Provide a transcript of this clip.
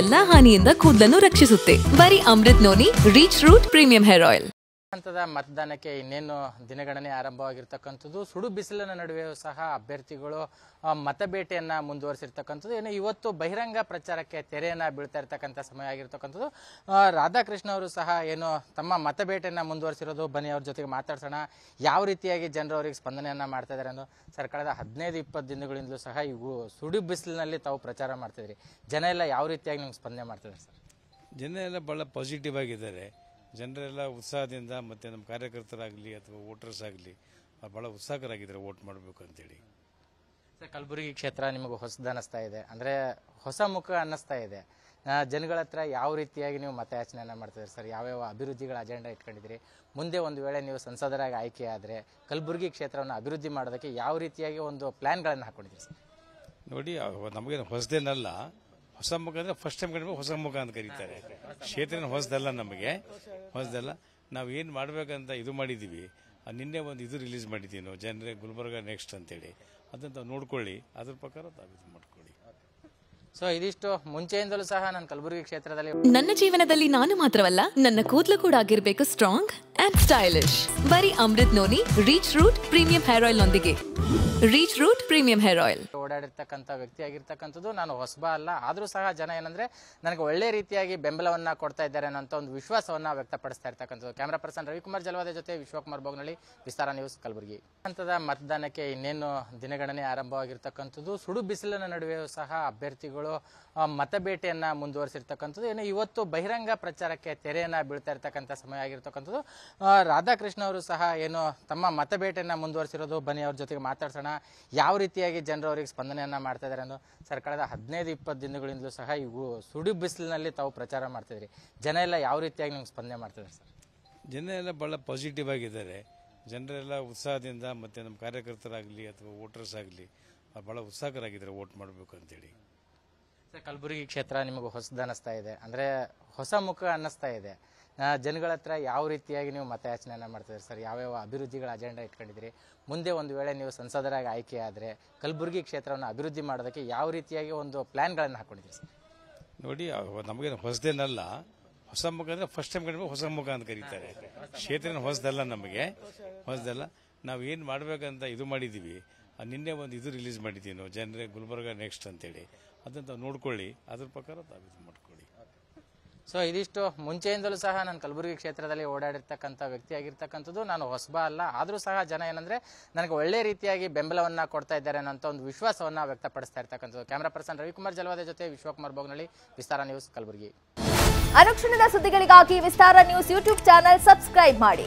ಎಲ್ಲಾ ಹಾನಿಯಿಂದ ಕೂದಲನ್ನು ರಕ್ಷಿಸುತ್ತೆ ಬರೀ Amrut noni reach root premium hair oil ಹಂತದ ಮತದಾನಕ್ಕೆ ಇನ್ನೇನು ದಿನಗಣನೆ ಆರಂಭವಾಗಿರ್ತಕ್ಕಂಥದ್ದು ಸುಡು ಬಿಸಿಲಿನ ನಡುವೆಯೂ ಸಹ ಅಭ್ಯರ್ಥಿಗಳು ಮತಬೇಟೆಯನ್ನ ಮುಂದುವರಿಸಿರ್ತಕ್ಕಂಥದ್ದು ಏನು ಇವತ್ತು ಬಹಿರಂಗ ಪ್ರಚಾರಕ್ಕೆ ತೆರೆಯನ್ನು ಬೀಳ್ತಾ ಇರ್ತಕ್ಕಂಥ ಸಮಯ ಆಗಿರ್ತಕ್ಕಂಥದ್ದು ರಾಧಾಕೃಷ್ಣ ಅವರು ಸಹ ಏನು ತಮ್ಮ ಮತಬೇಟೆಯನ್ನ ಮುಂದುವರಿಸಿರೋದು ಬನ್ನಿ ಅವ್ರ ಜೊತೆಗೆ ಮಾತಾಡ್ಸೋಣ ಯಾವ ರೀತಿಯಾಗಿ ಜನರು ಅವರಿಗೆ ಸ್ಪಂದನೆಯನ್ನು ಮಾಡ್ತಾ ಇದ್ದಾರೆ ಅನ್ನೋ ಸರ್ ಹದಿನೈದು ಇಪ್ಪತ್ತು ದಿನಗಳಿಂದಲೂ ಸಹ ಇವು ಸುಡು ಬಿಸಿಲಿನಲ್ಲಿ ತಾವು ಪ್ರಚಾರ ಮಾಡ್ತಿದ್ರಿ ಜನ ಎಲ್ಲ ಯಾವ ರೀತಿಯಾಗಿ ನಿಮ್ಗೆ ಸ್ಪಂದನೆ ಮಾಡ್ತಿದ್ದಾರೆ ಸರ್ ಜನ ಎಲ್ಲ ಬಹಳ ಪಾಸಿಟಿವ್ ಆಗಿದ್ದಾರೆ ಜನರೆಲ್ಲ ಉತ್ಸಾಹದಿಂದ ಮತ್ತೆ ನಮ್ಮ ಕಾರ್ಯಕರ್ತರಾಗಲಿ ಅಥವಾ ವೋಟರ್ಸ್ ಆಗಲಿ ಭಾಳ ಉತ್ಸಾಹಕರಾಗಿದ್ದಾರೆ ವೋಟ್ ಮಾಡಬೇಕು ಅಂತೇಳಿ ಸರ್ ಕಲಬುರಗಿ ಕ್ಷೇತ್ರ ನಿಮಗೆ ಹೊಸದು ಅನ್ನಿಸ್ತಾ ಇದೆ ಅಂದರೆ ಹೊಸ ಮುಖ ಅನ್ನಿಸ್ತಾ ಇದೆ ಜನಗಳ ಹತ್ರ ಯಾವ ರೀತಿಯಾಗಿ ನೀವು ಮತಯಾಚನೆಯನ್ನು ಮಾಡ್ತಿದ್ದೀರಿ ಸರ್ ಯಾವ್ಯಾವ ಅಭಿವೃದ್ಧಿಗಳ ಅಜೆಂಡಾ ಇಟ್ಕೊಂಡಿದ್ದೀರಿ ಮುಂದೆ ಒಂದು ವೇಳೆ ನೀವು ಸಂಸದರಾಗಿ ಆಯ್ಕೆಯಾದರೆ ಕಲಬುರಗಿ ಕ್ಷೇತ್ರವನ್ನು ಅಭಿವೃದ್ಧಿ ಮಾಡೋದಕ್ಕೆ ಯಾವ ರೀತಿಯಾಗಿ ಒಂದು ಪ್ಲ್ಯಾನ್ಗಳನ್ನು ಹಾಕ್ಕೊಂಡಿದ್ದೀರಿ ಸರ್ ನೋಡಿ ನಮಗೇನು ಹೊಸದೇನಲ್ಲ ಹೊಸ ಮುಖ ಅಂದ್ರೆ ಫಸ್ಟ್ ಟೈಮ್ ಕಡಿಮೆ ಹೊಸ ಮುಖ ಅಂತ ಕರೀತಾರೆ ಕ್ಷೇತ್ರ ಹೊಸದಲ್ಲ ನಮಗೆ ಹೊಸದಲ್ಲ ನಾವು ಏನು ಮಾಡಬೇಕಂತ ಇದು ಮಾಡಿದ್ದೀವಿ ನಿನ್ನೆ ಒಂದು ಇದು ರಿಲೀಸ್ ಮಾಡಿದ್ದೀವಿ ನಾವು ಜನರೇ ಗುಲ್ಬರ್ಗ ನೆಕ್ಸ್ಟ್ ಅಂತೇಳಿ ಅದನ್ನು ನೋಡ್ಕೊಳ್ಳಿ ಅದ್ರ ಪ್ರಕಾರ ತಾವು ಇದು ಮಾಡ್ಕೊಳ್ಳಿ ಸೊ ಇದಿಷ್ಟು ಮುಂಚೆಯಿಂದಲೂ ಸಹ ನಾನು ಕಲಬುರಗಿ ಕ್ಷೇತ್ರದಲ್ಲಿ ನನ್ನ ಜೀವನದಲ್ಲಿ ನಾನು ಮಾತ್ರವಲ್ಲ ನನ್ನ ಕೂದಲು ಕೂಡ ಆಗಿರ್ಬೇಕು ಸ್ಟ್ರಾಂಗ್ ಅಂಡ್ ಸ್ಟೈಲಿಶ್ ಬರೀ Amrut noni reach root premium hair oil ನೊಂದಿಗೆ reach root premium hair oil ಓಡಾಡಿರ್ತಕ್ಕಂಥ ವ್ಯಕ್ತಿ ಆಗಿರ್ತಕ್ಕಂಥದ್ದು ನಾನು ಹೊಸಬ ಅಲ್ಲ ಆದರೂ ಸಹ ಜನ ಏನಂದ್ರೆ ನನಗೆ ಒಳ್ಳೆ ರೀತಿಯಾಗಿ ಬೆಂಬಲವನ್ನ ಕೊಡ್ತಾ ಇದ್ದಾರೆ ಅನ್ನೋಂತ ಒಂದು ವಿಶ್ವಾಸವನ್ನ ವ್ಯಕ್ತಪಡಿಸ್ತಾ ಇರ್ತಕ್ಕಂಥದ್ದು ಕ್ಯಾಮರಾ ಪರ್ಸನ್ ರವಿಕುಮಾರ್ ಜಲವಾದ ಜೊತೆ ವಿಶ್ವಕುಮಾರ್ ಬೋಗ್ನಳ್ಳಿ ವಿಸ್ತಾರ ನ್ಯೂಸ್ ಕಲಬುರಗಿ ಹಂತದ ಮತದಾನಕ್ಕೆ ಇನ್ನೇನು ದಿನಗಣನೆ ಆರಂಭವಾಗಿರ್ತಕ್ಕಂಥದ್ದು ಸುಡು ಬಿಸಿಲಿನ ನಡುವೆಯೂ ಸಹ ಅಭ್ಯರ್ಥಿಗಳು ಮತಭೇಟೆಯನ್ನು ಮತಬೇಟೆಯನ್ನು ಮುಂದುವರಿಸಿರ್ತಕ್ಕಂಥದ್ದು ಏನು ಇವತ್ತು ಬಹಿರಂಗ ಪ್ರಚಾರಕ್ಕೆ ತೆರೆಯನ್ನು ಬೀಳ್ತಾ ಇರ್ತಕ್ಕಂಥ ಸಮಯ ಆಗಿರ್ತಕ್ಕಂಥದ್ದು ರಾಧಾಕೃಷ್ಣ ಅವರು ಸಹ ಏನು ತಮ್ಮ ಮತಬೇಟೆಯನ್ನು ಮುಂದುವರಿಸಿರೋದು ಬನ್ನಿ ಅವ್ರ ಜೊತೆಗೆ ಮಾತಾಡ್ಸೋಣ ಯಾವ ರೀತಿಯಾಗಿ ಜನರು ಅವರಿಗೆ ಸ್ಪಂದನೆಯನ್ನು ಮಾಡ್ತಾ ಇದ್ದಾರೆ ಅನ್ನೋ ಸರ್ ಹದಿನೈದು ಇಪ್ಪತ್ತು ದಿನಗಳಿಂದಲೂ ಸಹ ಇವು ಸುಡಿ ಬಿಸಿಲಿನಲ್ಲಿ ತಾವು ಪ್ರಚಾರ ಮಾಡ್ತಿದ್ರಿ ಜನ ಎಲ್ಲ ಯಾವ ರೀತಿಯಾಗಿ ನಿಮ್ಗೆ ಸ್ಪಂದನೆ ಮಾಡ್ತಿದ್ದಾರೆ ಸರ್ ಜನ ಎಲ್ಲ ಭಾಳ ಪಾಸಿಟಿವ್ ಆಗಿದ್ದಾರೆ ಜನರೆಲ್ಲ ಉತ್ಸಾಹದಿಂದ ಮತ್ತು ನಮ್ಮ ಕಾರ್ಯಕರ್ತರಾಗಲಿ ಅಥವಾ ವೋಟರ್ಸ್ ಆಗಲಿ ಭಾಳ ಉತ್ಸಾಹಕರಾಗಿದ್ದಾರೆ ವೋಟ್ ಮಾಡಬೇಕು ಅಂತೇಳಿ ಕಲಬುರಗಿ ಕ್ಷೇತ್ರ ನಿಮಗೆ ಹೊಸದು ಅನ್ನಿಸ್ತಾ ಇದೆ ಅಂದರೆ ಹೊಸ ಮುಖ ಅನ್ನಿಸ್ತಾ ಇದೆ ಜನಗಳ ಹತ್ರ ಯಾವ ರೀತಿಯಾಗಿ ನೀವು ಮತಯಾಚನೆಯನ್ನು ಮಾಡ್ತಿದ್ದೀರಿ ಸರ್ ಯಾವ್ಯಾವ ಅಭಿವೃದ್ಧಿಗಳ ಅಜೆಂಡಾ ಇಟ್ಕೊಂಡಿದ್ದೀರಿ ಮುಂದೆ ಒಂದು ವೇಳೆ ನೀವು ಸಂಸದರಾಗಿ ಆಯ್ಕೆ ಆದರೆ ಕಲಬುರಗಿ ಕ್ಷೇತ್ರವನ್ನು ಅಭಿವೃದ್ಧಿ ಮಾಡೋದಕ್ಕೆ ಯಾವ ರೀತಿಯಾಗಿ ಒಂದು ಪ್ಲ್ಯಾನ್ಗಳನ್ನು ಹಾಕ್ಕೊಂಡಿದ್ದೀರಿ ಸರ್ ನೋಡಿ ನಮಗೇನು ಹೊಸದೇನಲ್ಲ ಹೊಸ ಮುಖ ಅಂದ್ರೆ ಫಸ್ಟ್ ಟೈಮ್ ಕಡಿಮೆ ಹೊಸ ಮುಖ ಅಂತ ಕರೀತಾರೆ ಕ್ಷೇತ್ರ ಹೊಸದಲ್ಲ ನಮಗೆ ಹೊಸದಲ್ಲ ನಾವು ಏನು ಮಾಡಬೇಕಂತ ಇದು ಮಾಡಿದ್ದೀವಿ ನಿನ್ನೆ ಒಂದು ಇದು ರಿಲೀಸ್ ಮಾಡಿದ್ದೀವಿ ನಾವು ಜನರೇ ಗುಲ್ಬರ್ಗ ನೆಕ್ಸ್ಟ್ ಅಂತೇಳಿ ಅದನ್ನು ತಾವು ನೋಡ್ಕೊಳ್ಳಿ ಅದ್ರ ಪ್ರಕಾರ ತಾವು ಮಾಡ್ಕೊಳ್ಳಿ ಸೊ ಇದಿಷ್ಟು ಮುಂಚೆಯಿಂದಲೂ ಸಹ ನಾನು ಕಲಬುರಗಿ ಕ್ಷೇತ್ರದಲ್ಲಿ ಓಡಾಡಿರ್ತಕ್ಕಂಥ ಆಗಿರ್ತಕ್ಕಂಥದ್ದು ನಾನು ಹೊಸಬ ಅಲ್ಲ ಆದರೂ ಸಹ ಜನ ಏನಂದರೆ ನನಗೆ ಒಳ್ಳೆ ರೀತಿಯಾಗಿ ಬೆಂಬಲವನ್ನು ಕೊಡ್ತಾ ಇದ್ದಾರೆ ಅನ್ನೋಂಥ ಒಂದು ವಿಶ್ವಾಸವನ್ನು ವ್ಯಕ್ತಪಡಿಸ್ತಾ ಇರ್ತಕ್ಕಂಥದ್ದು ಕ್ಯಾಮರಾ ಪರ್ಸನ್ ರವಿಕುಮಾರ್ ಜಲವಾದ ಜೊತೆ ವಿಶ್ವಕುಮಾರ್ ಬೋಗ್ನಳ್ಳಿ ವಿಸ್ತಾರ ನ್ಯೂಸ್ ಕಲಬುರಗಿ ಅನುಕ್ಷಣದ ಸುದ್ದಿಗಳಿಗಾಗಿ Vistara news YouTube channel subscribe ಮಾಡಿ